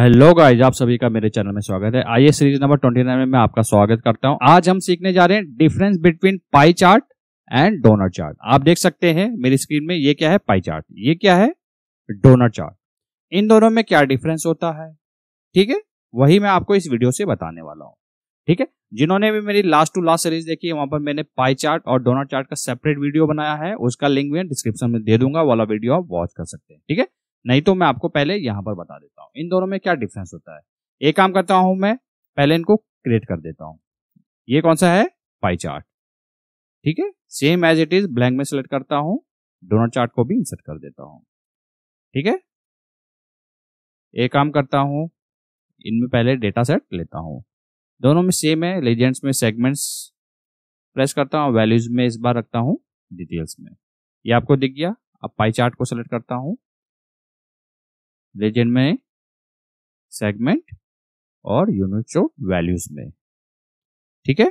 hello guys आप सभी का मेरे चैनल में स्वागत है आइए सीरीज नंबर 29 में मैं आपका स्वागत करता हूं आज हम सीखने जा रहे हैं difference between pie chart and doughnut chart आप देख सकते हैं मेरी स्क्रीन में ये क्या है पाई चार्ट ये क्या है डोनर चार्ट इन दोनों में क्या डिफरेंस होता है ठीक है वही मैं आपको इस वीडियो से बताने वाला हूँ ठीक है जिन्होंने भी मेरी लास्ट टू लास्ट सीरीज देखी है वहां पर मैंने पाई चार्ट और डोनर चार्ट का सेपरेट वीडियो बनाया है उसका लिंक मैं डिस्क्रिप्शन में दे दूंगा वाला वीडियो आप वॉच कर सकते हैं ठीक है नहीं तो मैं आपको पहले यहां पर बता देता हूं इन दोनों में क्या डिफरेंस होता है एक काम करता हूं मैं पहले इनको क्रिएट कर देता हूं ये कौन सा है पाई चार्ट ठीक है same as it is blank में सिलेक्ट करता हूं डोनर चार्ट को भी इंसर्ट कर देता हूं ठीक है एक काम करता हूं इनमें पहले डेटा सेट लेता हूं दोनों में सेम है लेजेंड्स में सेगमेंट्स प्रेस करता हूँ वैल्यूज में इस बार रखता हूं डिटेल्स में ये आपको दिख गया अब पाई चार्ट को सेलेक्ट करता हूं रीजन में सेगमेंट और यूनिट्स ऑफ वैल्यूज में ठीक है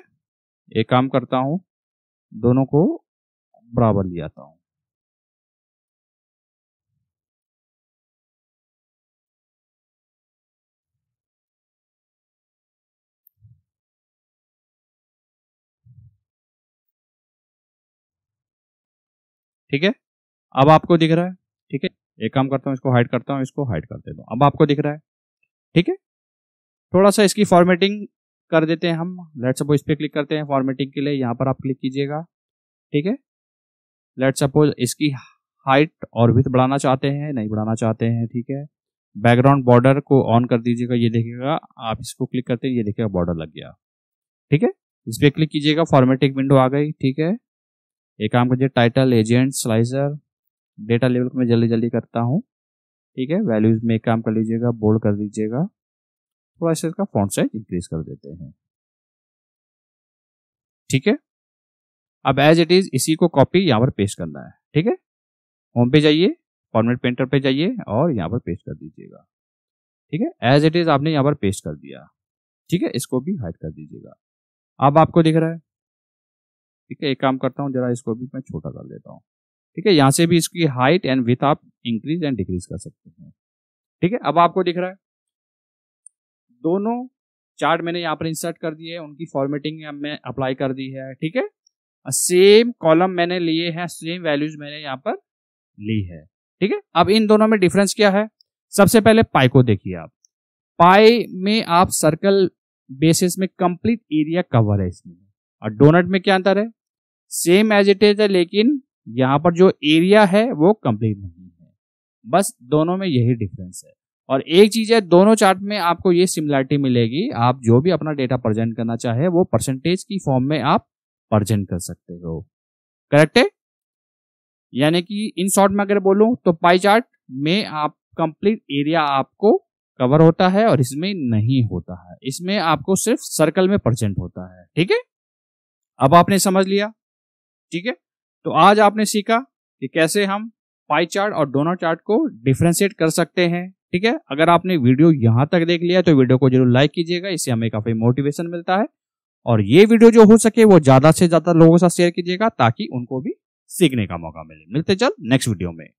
एक काम करता हूं दोनों को बराबर ले आता हूं ठीक है अब आपको दिख रहा है ठीक है एक काम करता हूँ इसको हाइड करता हूँ इसको हाइड कर देता हूँ अब आपको दिख रहा है ठीक है थोड़ा सा इसकी फॉर्मेटिंग कर देते हैं हम लेट सपोज इस पर क्लिक करते हैं फॉर्मेटिंग के लिए यहाँ पर आप क्लिक कीजिएगा ठीक है लेट सपोज इसकी हाइट और विथ बढ़ाना चाहते हैं नहीं बढ़ाना चाहते हैं ठीक है बैकग्राउंड बॉर्डर को ऑन कर दीजिएगा ये देखिएगा आप इसको क्लिक करते हैं ये देखिएगा बॉर्डर लग गया ठीक है इस पर क्लिक कीजिएगा फॉर्मेटिंग विंडो आ गई ठीक है एक काम करिए टाइटल एजेंट स्लाइजर डेटा लेवल को मैं जल्दी जल्दी करता हूँ ठीक है वैल्यूज में काम कर लीजिएगा बोल्ड कर दीजिएगा थोड़ा सा इसका फॉन्ट साइज इंक्रीज कर देते हैं ठीक है अब एज इट इज इसी को कॉपी यहाँ पर पेस्ट करना है ठीक है होम पे जाइए फॉर्मेट पेंटर पे जाइए और यहाँ पर पेस्ट कर दीजिएगा ठीक है एज इट इज आपने यहाँ पर पेस्ट कर दिया ठीक है इसको भी हाइड कर दीजिएगा अब आपको दिख रहा है ठीक है एक काम करता हूँ जरा इसको भी मैं छोटा कर देता हूँ ठीक है यहाँ से भी इसकी हाइट एंड विथ आप इंक्रीज एंड डिक्रीज कर सकते हैं ठीक है अब आपको दिख रहा है दोनों चार्ट मैंने यहाँ पर इंसर्ट कर दिए उनकी फॉर्मेटिंग मैं अप्लाई कर दी है ठीक है सेम कॉलम मैंने लिए हैं सेम वैल्यूज मैंने यहाँ पर ली है ठीक है अब इन दोनों में डिफरेंस क्या है सबसे पहले पाई को देखिए आप पाई में आप सर्कल बेसिस में कंप्लीट एरिया कवर है इसमें और डोनट में क्या अंतर है सेम एज इट इज है लेकिन यहाँ पर जो एरिया है वो कंप्लीट नहीं है बस दोनों में यही डिफरेंस है और एक चीज है दोनों चार्ट में आपको ये सिमिलरिटी मिलेगी आप जो भी अपना डेटा प्रेजेंट करना चाहे वो परसेंटेज की फॉर्म में आप प्रेजेंट कर सकते हो करेक्ट है यानी कि इन शॉर्ट में अगर बोलूं तो पाई चार्ट में आप कंप्लीट एरिया आपको कवर होता है और इसमें नहीं होता है इसमें आपको सिर्फ सर्कल में प्रेजेंट होता है ठीक है अब आपने समझ लिया ठीक है तो आज आपने सीखा कि कैसे हम पाई चार्ट और डोनर चार्ट को डिफ्रेंशिएट कर सकते हैं ठीक है अगर आपने वीडियो यहां तक देख लिया तो वीडियो को जरूर लाइक कीजिएगा इससे हमें काफ़ी मोटिवेशन मिलता है और ये वीडियो जो हो सके वो ज़्यादा से ज़्यादा लोगों के साथ शेयर कीजिएगा ताकि उनको भी सीखने का मौका मिले मिलते चल नेक्स्ट वीडियो में